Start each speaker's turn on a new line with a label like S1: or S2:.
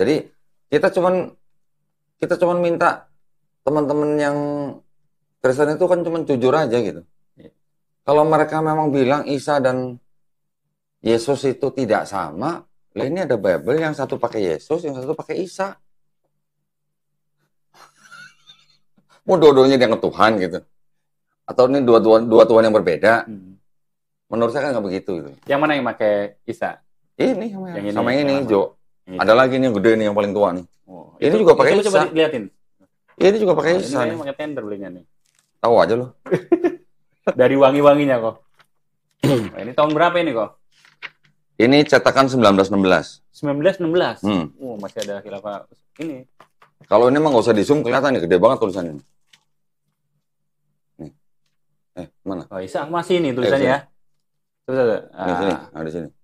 S1: Jadi kita cuman kita cuman minta teman-teman yang Kristen itu kan cuman jujur aja gitu. Kalau mereka memang bilang Isa dan Yesus itu tidak sama, lah ini ada Bible yang satu pakai Yesus, yang satu pakai Isa. Mau dua-duanya dianggap Tuhan gitu. Atau ini dua, tuan dua Tuhan yang berbeda. Hmm. Menurut saya kan nggak begitu. Gitu.
S2: Yang mana yang pakai Isa? Ini yang, yang ini, sama yang ini,
S1: Jo. Ini. Iya. Ada lagi nih yang gede nih yang paling tua nih.
S2: Oh, ini itu, juga pakai Isan. Coba diliatin.
S1: Iya, ini juga pakai nah, Ini pakai
S2: tender belinya nih.
S1: Tahu aja loh.
S3: Dari wangi-wanginya kok. nah, ini tahun berapa ini kok?
S1: Ini cetakan 1916.
S3: 1916. Hmm. Oh, masih ada khilafah ini.
S1: Kalau ini emang gak usah di zoom kelihatan nih ya, gede banget tulisannya. Nih. Eh, mana?
S3: Oh, Isa masih ini tulisannya eh,
S1: ya. Tuh, ah. ah. Di sini, nah, di sini.